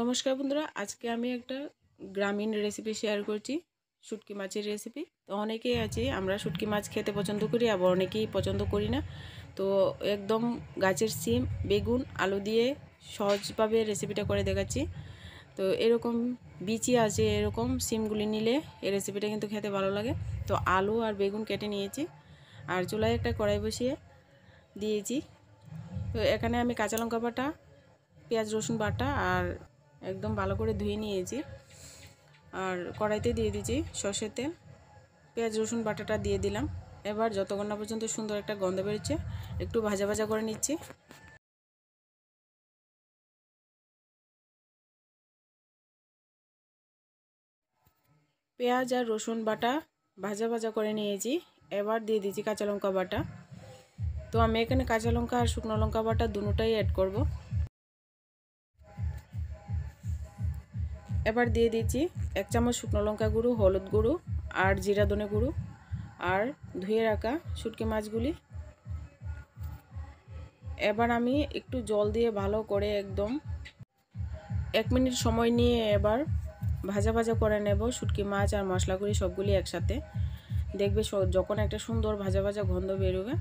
নমস্কার বন্ধুরা আজকে আমি একটা গ্রামীণ রেসিপি শেয়ার করছি শুটকি মাছের রেসিপি তো অনেকেই আছে আমরা শুটকি মাছ খেতে পছন্দ করি আবার অনেকেই পছন্দ করি না তো একদম গাছের সিম বেগুন আলু দিয়ে সহজভাবে রেসিপিটা করে দেখাচ্ছি তো এরকম বিচি আছে এরকম সিমগুলি নিলে এই রেসিপিটা কিন্তু খেতে ভালো লাগে তো আলু আর বেগুন কেটে নিয়েছি আর চুলায় একটা কড়াই বসিয়ে দিয়েছি তো এখানে আমি কাঁচা লঙ্কা বাটা পেঁয়াজ রসুন বাটা আর একদম ভালো করে ধুয়ে নিয়েছি আর কড়াইতে দিয়ে দিয়েছি সর্ষের তেল পেঁয়াজ রসুন বাটাটা দিয়ে দিলাম এবার যতক্ষণ না পর্যন্ত সুন্দর একটা গন্ধ বেরোচ্ছে একটু ভাজা ভাজা করে নিচ্ছি পেঁয়াজ আর রসুন বাটা ভাজা ভাজা করে নিয়েছি এবার দিয়ে দিয়েছি কাঁচা লঙ্কা বাটা তো আমি এখানে কাঁচা লঙ্কা আর শুকনো লঙ্কা বাটা দুটোটাই অ্যাড করবো এবার দিয়ে দিচ্ছি এক চামচ শুকনো লঙ্কা গুঁড়ো হলুদ গুঁড়ো আর জিরা ধনে গুঁড়ো আর ধুয়ে রাখা শুটকি মাছগুলি এবার আমি একটু জল দিয়ে ভালো করে একদম এক মিনিট সময় নিয়ে এবার ভাজা ভাজা করে নেব শুটকি মাছ আর মশলাগুলি সবগুলি একসাথে দেখবে যখন একটা সুন্দর ভাজা ভাজা গন্ধ বেরোবে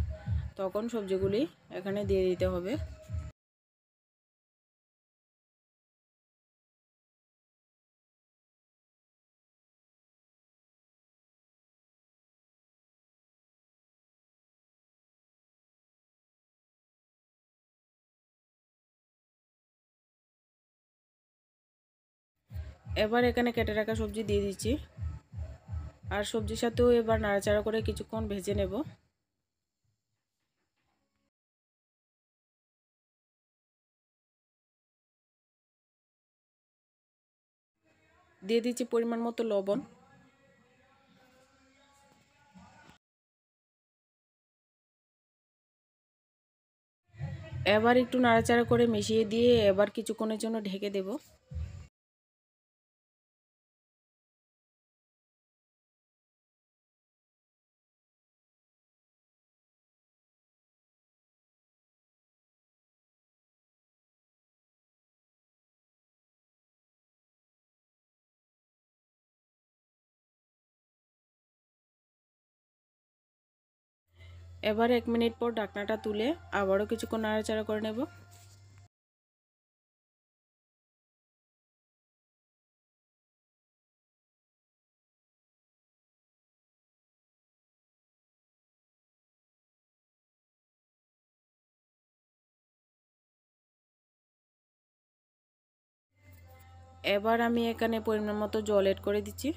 তখন সবজিগুলি এখানে দিয়ে দিতে হবে এবার এখানে কেটে রাখা সবজি দিয়ে দিচ্ছি আর সবজির সাথেও এবার নাড়াচাড়া করে কিছুক্ষণ ভেজে নেব দিয়ে দিচ্ছি পরিমাণ মতো লবণ এবার একটু নাড়াচাড়া করে মিশিয়ে দিয়ে এবার কিছুক্ষণের জন্য ঢেকে দেবো এবার এক মিনিট পর ঢাকনাটা তুলে আবারও কিছুক্ষণ নাড়াচাড়া করে নেব এবার আমি এখানে পরিমাণ মতো জল এড করে দিচ্ছি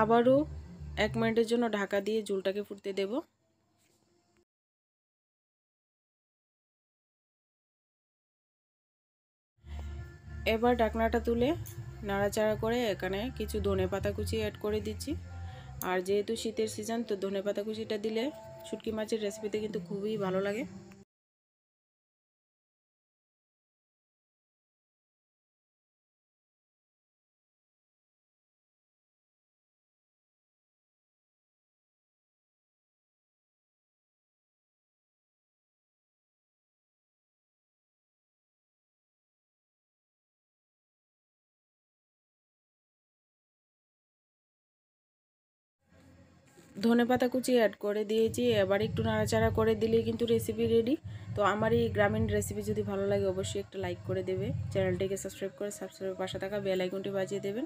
আবারও এক মিনিটের জন্য ঢাকা দিয়ে ঝুলটাকে ফুটতে দেব এবার ডাকনাটা তুলে নাড়াচাড়া করে এখানে কিছু ধনে পাতা কুচি অ্যাড করে দিচ্ছি আর যেহেতু শীতের সিজন তো ধনে পাতা কুচিটা দিলে শুটকি মাছের রেসিপিতে কিন্তু খুবই ভালো লাগে ধনে পাতা কুচি অ্যাড করে দিয়েছি এবার একটু নাড়াচাড়া করে দিলেই কিন্তু রেসিপি রেডি তো আমার এই গ্রামীণ রেসিপি যদি ভালো লাগে অবশ্যই একটা লাইক করে দেবে চ্যানেলটিকে সাবস্ক্রাইব করে সাবস্ক্রাইবের পাশে থাকা বেল আইকনটি বাজিয়ে দেবেন